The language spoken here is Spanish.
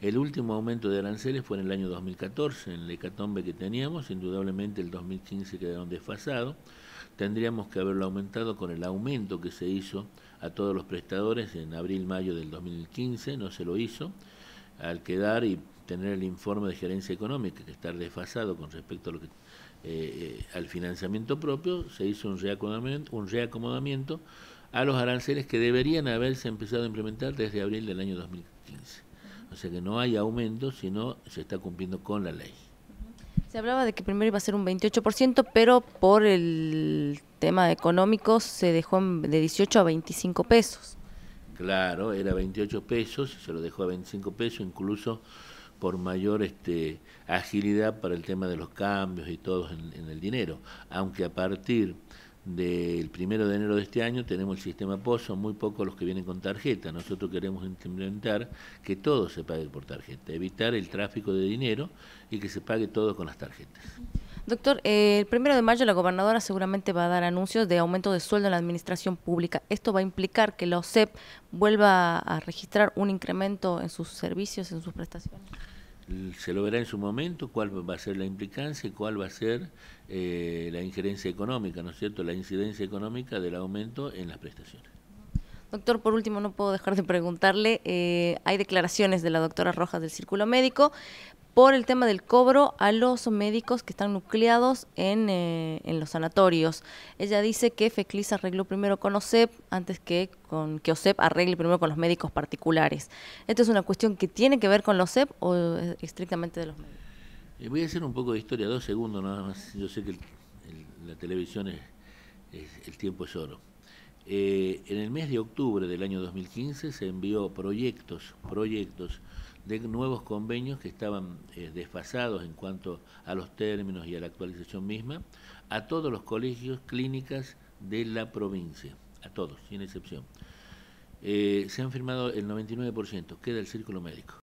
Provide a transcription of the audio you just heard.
El último aumento de aranceles fue en el año 2014, en la hecatombe que teníamos, indudablemente el 2015 quedaron desfasados. Tendríamos que haberlo aumentado con el aumento que se hizo a todos los prestadores en abril-mayo del 2015, no se lo hizo. Al quedar y tener el informe de gerencia económica, que está desfasado con respecto a lo que, eh, eh, al financiamiento propio, se hizo un reacomodamiento, un reacomodamiento a los aranceles que deberían haberse empezado a implementar desde abril del año 2015 sea que no hay aumento, sino se está cumpliendo con la ley. Se hablaba de que primero iba a ser un 28%, pero por el tema económico se dejó de 18 a 25 pesos. Claro, era 28 pesos, se lo dejó a 25 pesos, incluso por mayor este, agilidad para el tema de los cambios y todo en, en el dinero. Aunque a partir del primero de enero de este año tenemos el sistema son muy pocos los que vienen con tarjeta. Nosotros queremos implementar que todo se pague por tarjeta, evitar el tráfico de dinero y que se pague todo con las tarjetas. Doctor, eh, el primero de mayo la gobernadora seguramente va a dar anuncios de aumento de sueldo en la administración pública. ¿Esto va a implicar que la OSEP vuelva a registrar un incremento en sus servicios, en sus prestaciones? se lo verá en su momento cuál va a ser la implicancia y cuál va a ser eh, la injerencia económica, ¿no es cierto?, la incidencia económica del aumento en las prestaciones. Doctor, por último, no puedo dejar de preguntarle, eh, hay declaraciones de la doctora Rojas del Círculo Médico por el tema del cobro a los médicos que están nucleados eh, en, los sanatorios. Ella dice que FECLIS arregló primero con OSEP antes que con que OSEP arregle primero con los médicos particulares. ¿Esto es una cuestión que tiene que ver con los OSEP o estrictamente de los médicos? Eh, voy a hacer un poco de historia, dos segundos nada más. Yo sé que la televisión es, el tiempo es oro. Eh, en el mes de octubre del año 2015 se envió proyectos, proyectos de nuevos convenios que estaban eh, desfasados en cuanto a los términos y a la actualización misma a todos los colegios, clínicas de la provincia, a todos, sin excepción. Eh, se han firmado el 99%, queda el círculo médico.